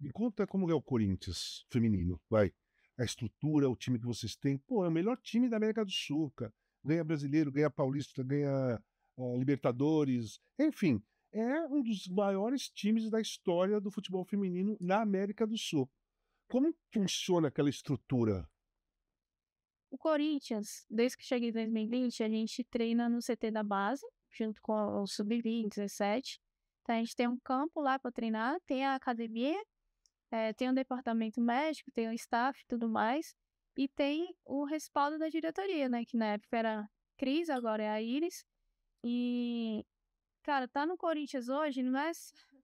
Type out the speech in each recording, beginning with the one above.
Me conta como é o Corinthians feminino, vai. A estrutura, o time que vocês têm. Pô, é o melhor time da América do Sul, cara. Ganha brasileiro, ganha paulista, ganha uh, Libertadores. Enfim, é um dos maiores times da história do futebol feminino na América do Sul. Como funciona aquela estrutura? O Corinthians, desde que cheguei em 2020, a gente treina no CT da base, junto com o Sub-20, 17. Então a gente tem um campo lá para treinar, tem a academia é, tem um departamento médico, tem um staff e tudo mais. E tem o respaldo da diretoria, né? Que na época era a Cris, agora é a Iris. E, cara, tá no Corinthians hoje, não é?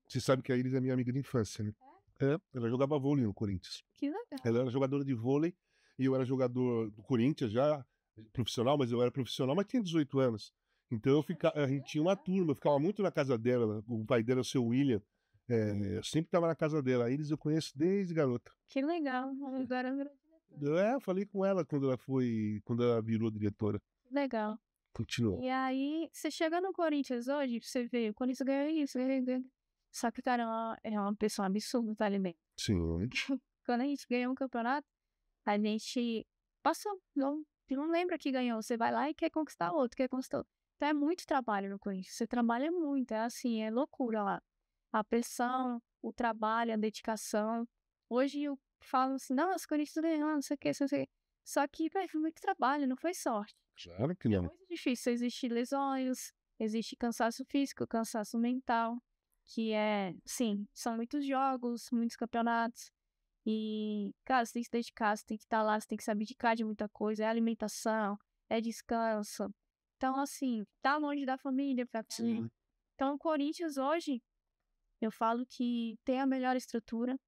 Você sabe que a Iris é minha amiga de infância, né? É? é, ela jogava vôlei no Corinthians. Que legal. Ela era jogadora de vôlei e eu era jogador do Corinthians já, profissional, mas eu era profissional, mas tinha 18 anos. Então eu ficava, a gente tinha uma turma, eu ficava muito na casa dela. O pai dela, o seu William, é, eu sempre estava na casa dela. A Iris eu conheço desde garota. Que legal. Agora eu É, eu falei com ela quando ela foi, quando ela virou diretora. Legal. Continua. E aí, você chega no Corinthians hoje, você vê, o Corinthians ganhou isso, ganhou, ganhou. Só que, cara, é, é uma, pessoa absurda, tá ali bem. Sim. quando a gente ganhou um campeonato, a gente passou, não, não lembra que ganhou. Você vai lá e quer conquistar outro, quer conquistar outro. Então é muito trabalho no Corinthians. Você trabalha muito, é assim, é loucura lá a pressão, o trabalho, a dedicação. Hoje eu falo assim, não, os Corinthians ganhando, não sei o que, não sei o Só que, foi muito trabalho, não foi sorte. Claro que é não. É muito difícil, existem lesões, existe cansaço físico, cansaço mental, que é, sim, são muitos jogos, muitos campeonatos. E, cara, você tem que se dedicar, você tem que estar tá lá, você tem que se abdicar de muita coisa, é alimentação, é descanso. Então, assim, tá longe da família pra ti. Então, o Corinthians hoje, eu falo que tem a melhor estrutura,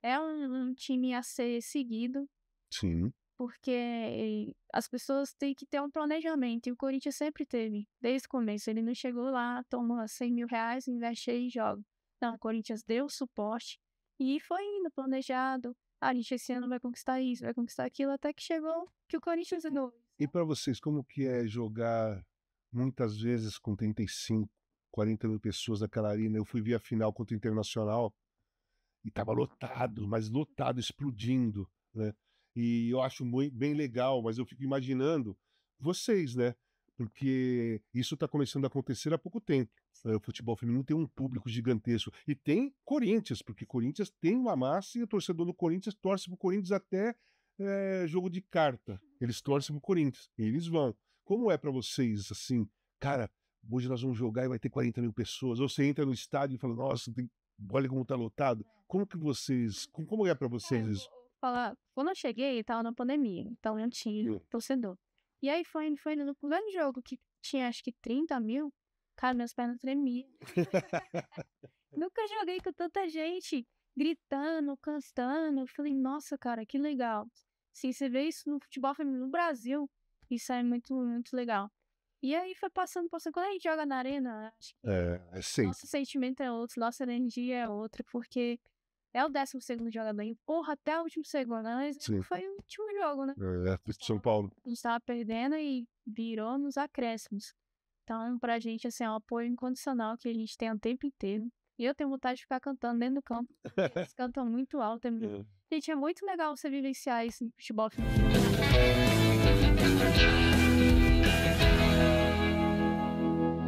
é um, um time a ser seguido. Sim. Porque as pessoas têm que ter um planejamento, e o Corinthians sempre teve, desde o começo. Ele não chegou lá, tomou 100 mil reais, investe e joga. Não, o Corinthians deu suporte e foi indo planejado. Ah, a gente esse ano vai conquistar isso, vai conquistar aquilo, até que chegou que o Corinthians novo. E né? para vocês, como que é jogar muitas vezes com 35, 40 mil pessoas naquela arena. Eu fui ver a final contra o Internacional e tava lotado, mas lotado, explodindo, né? E eu acho muito, bem legal, mas eu fico imaginando vocês, né? Porque isso está começando a acontecer há pouco tempo. Né? O futebol feminino tem um público gigantesco. E tem Corinthians, porque Corinthians tem uma massa e o torcedor do Corinthians torce para o Corinthians até é, jogo de carta. Eles torcem para o Corinthians. eles vão. Como é para vocês, assim, cara, hoje nós vamos jogar e vai ter 40 mil pessoas. Ou você entra no estádio e fala, nossa, tem... olha como está lotado. É. Como que vocês, uhum. como é para é, vocês isso? Falar, quando eu cheguei, estava na pandemia, então não tinha Sim. Hum. torcedor. E aí foi, foi no primeiro jogo que tinha acho que 30 mil, cara, meus pés não tremiam. Nunca joguei com tanta gente gritando, cantando. Eu falei, nossa, cara, que legal. Sim, você vê isso no futebol feminino no Brasil. Isso é muito, muito legal. E aí foi passando, passando. Quando a gente joga na arena, acho que é, é nosso sentimento é outro, nossa energia é outra, porque é o décimo segundo jogador, empurra até o último segundo, né? Foi o último jogo, né? É, é São Paulo. A gente tava perdendo e virou nos acréscimos. Então, pra gente, assim, é um apoio incondicional que a gente tem o tempo inteiro. E eu tenho vontade de ficar cantando dentro do campo. Eles cantam muito alto. É muito... É. Gente, é muito legal você vivenciar isso no futebol feminino.